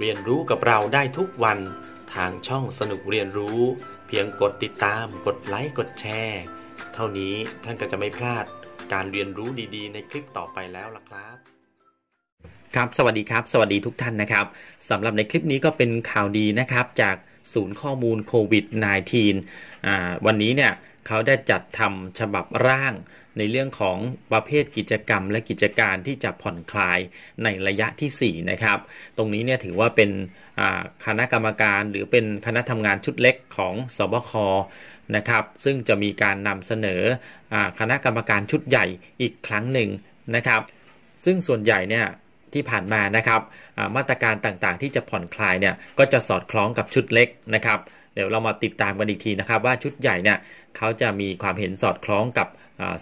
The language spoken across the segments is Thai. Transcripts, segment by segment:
เรียนรู้กับเราได้ทุกวันทางช่องสนุกเรียนรู้ เพียงกดติดตาม กดไลค์กดแชร์เท่านี้ท่านก็จะไม่พลาดการเรียนรู้ดี ๆ ในคลิปต่อไปแล้วล่ะครับ ครับ สวัสดีครับ สวัสดีทุกท่านนะครับสำหรับในคลิปนี้ก็เป็นข่าวดีนะครับจากศูนย์ข้อมูลโควิด -19 วันนี้เนี่ยเขาได้จัดทำฉบับร่างในเรื่องของประเภทกิจกรรมและกิจการที่จะผ่อนคลายในระยะที่ 4 นะครับ ตรงนี้เนี่ยถือว่าเป็นคณะกรรมการหรือเป็นคณะทำงานชุดเล็กของสบคนะครับ ซึ่งจะมีการนำเสนอคณะกรรมการชุดใหญ่อีกครั้งหนึ่งนะครับ ซึ่งส่วนใหญ่เนี่ยที่ผ่านมานะครับมาตรการต่างๆที่จะผ่อนคลายเนี่ยก็จะสอดคล้องกับชุดเล็กนะครับเดี๋ยวเรามาติดตามกันอีกทีนะครับว่าชุดใหญ่เนี่ยเขาจะมีความเห็นสอดคล้องกับ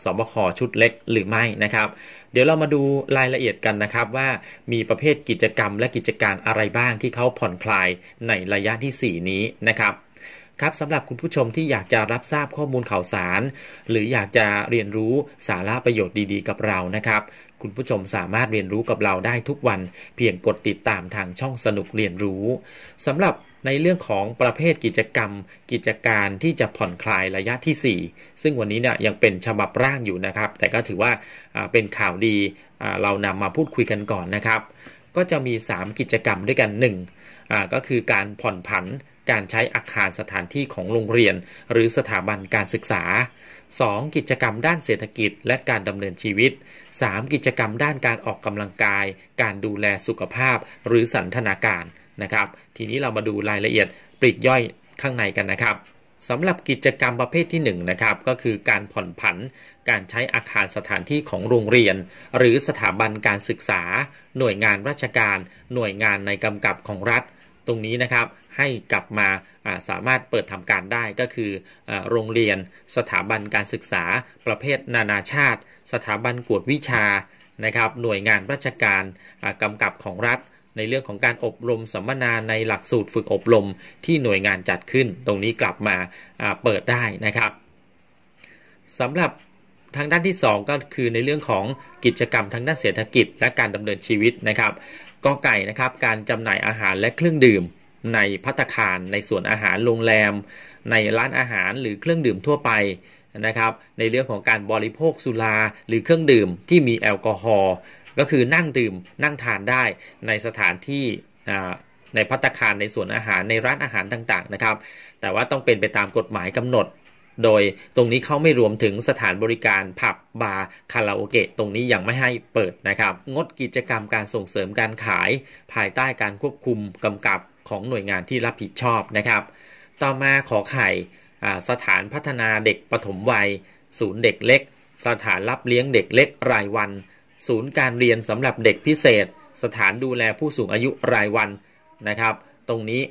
สบคชุดเล็กหรือไม่นะครับ เดี๋ยวเรามาดูรายละเอียดกันนะครับว่ามีประเภทกิจกรรมและกิจการอะไรบ้างที่เขาผ่อนคลายในระยะที่ 4 นี้นะครับครับสำหรับคุณผู้ชมที่อยากจะรับทราบข้อมูลข่าวสาร หรืออยากจะเรียนรู้สาระประโยชน์ดีๆกับเรานะครับ คุณผู้ชมสามารถเรียนรู้กับเราได้ทุกวัน เพียงกดติดตามทางช่องสนุกเรียนรู้สำหรับในเรื่องของประเภทกิจกรรม กิจการที่จะผ่อนคลายระยะที่ 4 ซึ่งวันนี้เนี่ยยังเป็นฉบับร่างอยู่นะครับ แต่ก็ถือว่าเป็นข่าวดีเรานำมาพูดคุยกันก่อนนะครับ ก็จะมี3กิจกรรมด้วยกัน1ก็คือการผ่อนผันการใช้อาคารสถานที่ของโรงเรียนหรือสถาบันการศึกษา 2. กิจกรรมด้านเศรษฐกิจและการดำเนินชีวิต 3. กิจกรรมด้านการออกกำลังกายการดูแลสุขภาพหรือสันทนาการนะครับ ทีนี้เรามาดูรายละเอียดปลีกย่อยข้างในกันนะครับสำหรับกิจกรรมประเภทที่1นนะครับก็คือการผ่อนผัน การใช้อาคารสถานที่ของโรงเรียน หรือสถาบันการศึกษา หน่วยงานราชการ หน่วยงานในกำกับของรัฐ ตรงนี้นะครับให้กลับมาสามารถเปิดทำการได้ก็คืออโรงเรียน สถาบันการศึกษาประเภทนานาชาติ สถาบันกวดวิชานะครับ หน่วยงานราชการกำกับของรัฐในเรื่องของการอบรมสัมมนาในหลักสูตรฝึกอบรมที่หน่วยงานจัดขึ้นตรงนี้กลับมาเปิดได้นะครับสำหรับทางด้านที่ 2 ก็คือในเรื่องของกิจกรรมทางด้านเศรษฐกิจและการดำเนินชีวิตนะครับก็ไก่นะครับการจำหน่ายอาหารและเครื่องดื่ม ในพัตคารในส่วนอาหารโรงแรม ในร้านอาหารหรือเครื่องดื่มทั่วไปนะครับในเรื่องของการบริโภคสุราหรือเครื่องดื่มที่มีแอลกอฮอล์ก็คือนั่งดื่มนั่งทานได้ในสถานที่ในพัตคารในส่วนอาหารในร้านอาหารต่างๆนะครับ แต่ว่าต้องเป็นไปตามกฎหมายกำหนด โดยตรงนี้เขาไม่รวมถึงสถานบริการผับบาร์คาราโอเกะตรงนี้ยังไม่ให้เปิดนะครับงดกิจกรรมการส่งเสริมการขายภายใต้การควบคุมกำกับของหน่วยงานที่รับผิดชอบนะครับ ต่อมาขอไข่สถานพัฒนาเด็กปฐมวัย ศูนย์เด็กเล็ก สถานรับเลี้ยงเด็กเล็กรายวัน ศูนย์การเรียนสำหรับเด็กพิเศษ สถานดูแลผู้สูงอายุรายวัน นะครับ ตรงนี้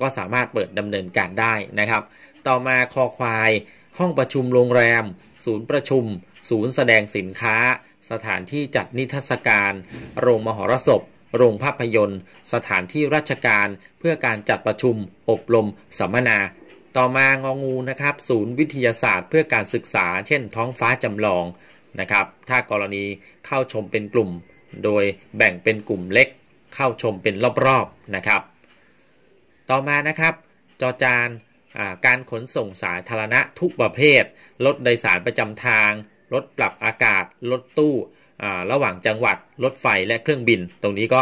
ก็สามารถเปิดดำเนินการได้นะครับ ต่อมาคอควาย ห้องประชุมโรงแรม ศูนย์ประชุม ศูนย์แสดงสินค้า สถานที่จัดนิทรรศการ โรงมหรสพ โรงภาพยนตร์ สถานที่ราชการ เพื่อการจัดประชุม อบรม สัมมนาต่อมางองูนะครับ ศูนย์วิทยาศาสตร์เพื่อการศึกษา เช่นท้องฟ้าจำลองนะครับ ถ้ากรณีเข้าชมเป็นกลุ่ม โดยแบ่งเป็นกลุ่มเล็ก เข้าชมเป็นรอบๆนะครับ ต่อมานะครับจอจานการขนส่งสาธารณะทุกประเภท รถโดยสารประจำทาง รถปรับอากาศ รถตู้ ระหว่างจังหวัด รถไฟและเครื่องบิน ตรงนี้ก็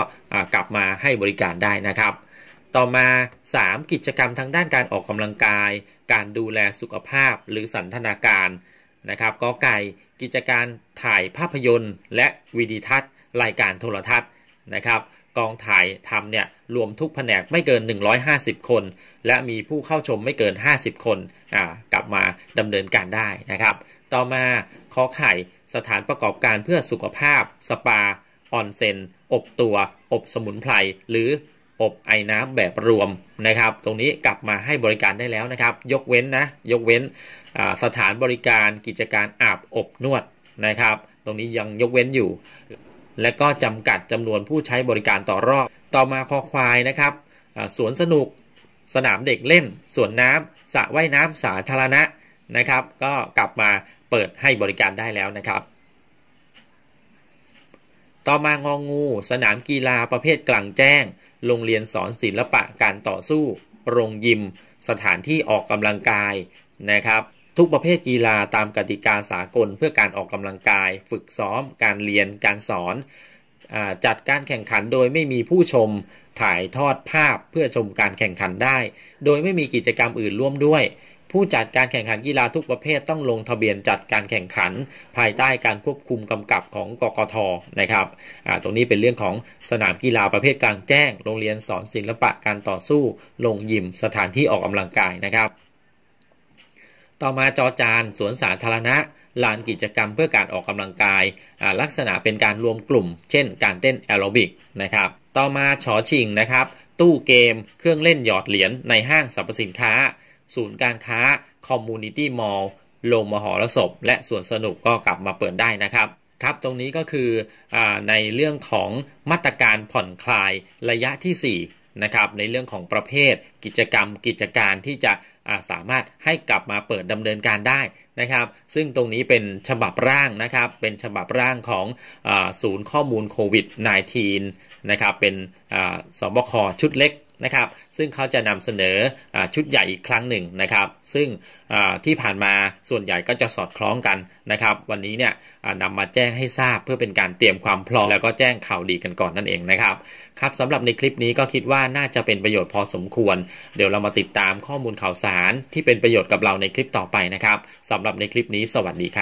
กลับมาให้บริการได้นะครับต่อมา 3. กิจกรรมทางด้านการออกกำลังกาย การดูแลสุขภาพหรือสันทนาการนะครับก็ไก่กิจการถ่ายภาพยนตร์ และวิดีทัศน์ รายการโทรทัศน์นะครับ กองถ่ายทำเนี่ยรวมทุกแผนกไม่เกิน 150 คน และมีผู้เข้าชมไม่เกิน 50 คนอ่ากลับมาดำเนินการได้นะครับ ต่อมาขอไข่สถานประกอบการเพื่อสุขภาพสปา ออนเซ็น อบตัวอบสมุนไพรหรืออบไอน้ำแบบรวมนะครับ ตรงนี้กลับมาให้บริการได้แล้วนะครับ ยกเว้นนะยกเว้นสถานบริการกิจการอาบอบนวดนะครับ ตรงนี้ยังยกเว้นอยู่ และก็จำกัดจำนวนผู้ใช้บริการต่อรอบต่อมาคอควายนะครับสวนสนุก สนามเด็กเล่นสวนน้ำสระว่ายน้ำสาธารณะนะครับ ก็กลับมาเปิดให้บริการได้แล้วนะครับ ต่อมางองงูสนามกีฬาประเภทกลางแจ้งโรงเรียนสอนศิลปะการต่อสู้ โรงยิม สถานที่ออกกำลังกายนะครับ ทุกประเภทกีฬาตามกติกาสากล เพื่อการออกกำลังกาย ฝึกซ้อม การเรียน การสอนอจัดการแข่งขันโดยไม่มีผู้ชมถ่ายทอดภาพ เพื่อชมการแข่งขันได้ โดยไม่มีกิจกรรมอื่นร่วมด้วยผู้จัดการแข่งขันกีฬาทุกประเภทต้องลงทะเบียนจัดการแข่งขันภายใต้การควบคุมกำกับของกกทนะครับตรงนี้เป็นเรื่องของสนามกีฬาประเภทกลางแจ้งโรงเรียนสอนศิลปะการต่อสู้ลงยิมสถานที่ออกกำลังกายนะครับ ต่อมาจอจานสวนสาธารณะลานกิจกรรมเพื่อการออกกำลังกายลักษณะเป็นการรวมกลุ่ม เช่น การเต้นแอโรบิกนะครับต่อมาชอชิงนะครับตู้เกม เครื่องเล่นหยอดเหรียญในห้างสรรพสินค้า ศูนย์การค้า คอมมูนิตี้มอลล์โรงมหรสพและสวนสนุกก็กลับมาเปิดได้นะครับ ครับ ตรงนี้ก็คืออในเรื่องของมาตรการผ่อนคลายระยะที่ 4นะครับในเรื่องของประเภทกิจกรรมกิจการที่จะสามารถให้กลับมาเปิดดำเนินการได้นะครับซึ่งตรงนี้เป็นฉบับร่างนะครับเป็นฉบับร่างของศูนย์ข้อมูลโควิด -19 นะครับเป็นสบคชุดเล็กนะครับซึ่งเขาจะนำเสนออชุดใหญ่อีกครั้งหนึ่งนะครับซึ่งที่ผ่านมาส่วนใหญ่ก็จะสอดคล้องกันนะครับวันนี้เนี่ยนำมาแจ้งให้ทราบเพื่อเป็นการเตรียมความพร้อมแล้วก็แจ้งข่าวดีกันก่อนนั่นเองนะครับครับสำหรับในคลิปนี้ก็คิดว่าน่าจะเป็นประโยชน์พอสมควร เดี๋ยวเรามาติดตามข้อมูลข่าวสารที่เป็นประโยชน์กับเราในคลิปต่อไปนะครับสำหรับในคลิปนี้สวัสดีครับ